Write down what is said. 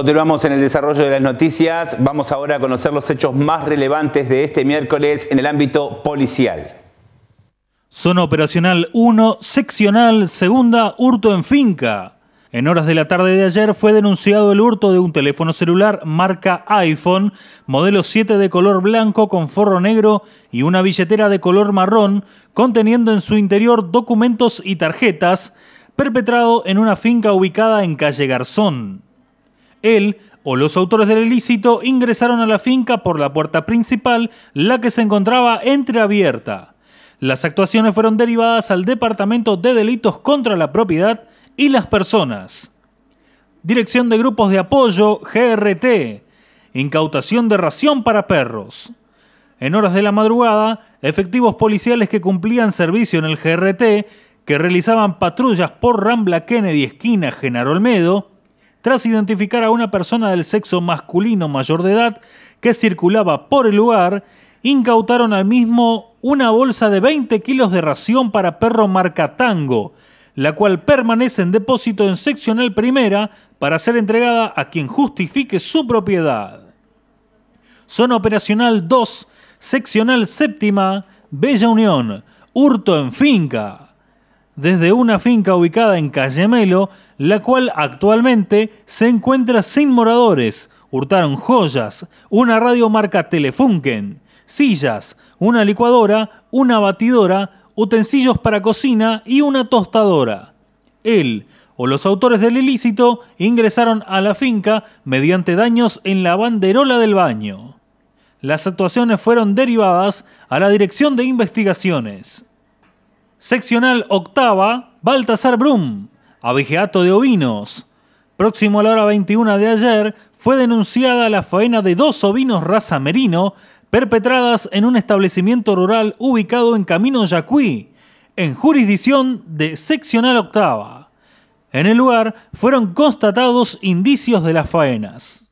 Continuamos en el desarrollo de las noticias. Vamos ahora a conocer los hechos más relevantes de este miércoles en el ámbito policial. Zona operacional 1, seccional segunda, hurto en finca. En horas de la tarde de ayer fue denunciado el hurto de un teléfono celular marca iPhone, modelo 7 de color blanco con forro negro y una billetera de color marrón, conteniendo en su interior documentos y tarjetas, perpetrado en una finca ubicada en calle Garzón. Él o los autores del ilícito ingresaron a la finca por la puerta principal, la que se encontraba entreabierta. Las actuaciones fueron derivadas al Departamento de Delitos contra la Propiedad y las Personas. Dirección de Grupos de Apoyo, GRT. Incautación de ración para perros. En horas de la madrugada, efectivos policiales que cumplían servicio en el GRT, que realizaban patrullas por Rambla Kennedy, esquina Genaro Olmedo, tras identificar a una persona del sexo masculino mayor de edad que circulaba por el lugar, incautaron al mismo una bolsa de 20 kilos de ración para perro marca Tango, la cual permanece en depósito en seccional primera para ser entregada a quien justifique su propiedad. Zona Operacional 2, seccional séptima, Bella Unión, hurto en finca desde una finca ubicada en Melo, la cual actualmente se encuentra sin moradores. Hurtaron joyas, una radio marca Telefunken, sillas, una licuadora, una batidora, utensilios para cocina y una tostadora. Él o los autores del ilícito ingresaron a la finca mediante daños en la banderola del baño. Las actuaciones fueron derivadas a la Dirección de Investigaciones. Seccional octava, Baltasar Brum, abejeato de ovinos. Próximo a la hora 21 de ayer, fue denunciada la faena de dos ovinos raza merino perpetradas en un establecimiento rural ubicado en Camino Yacuí, en jurisdicción de Seccional Octava. En el lugar fueron constatados indicios de las faenas.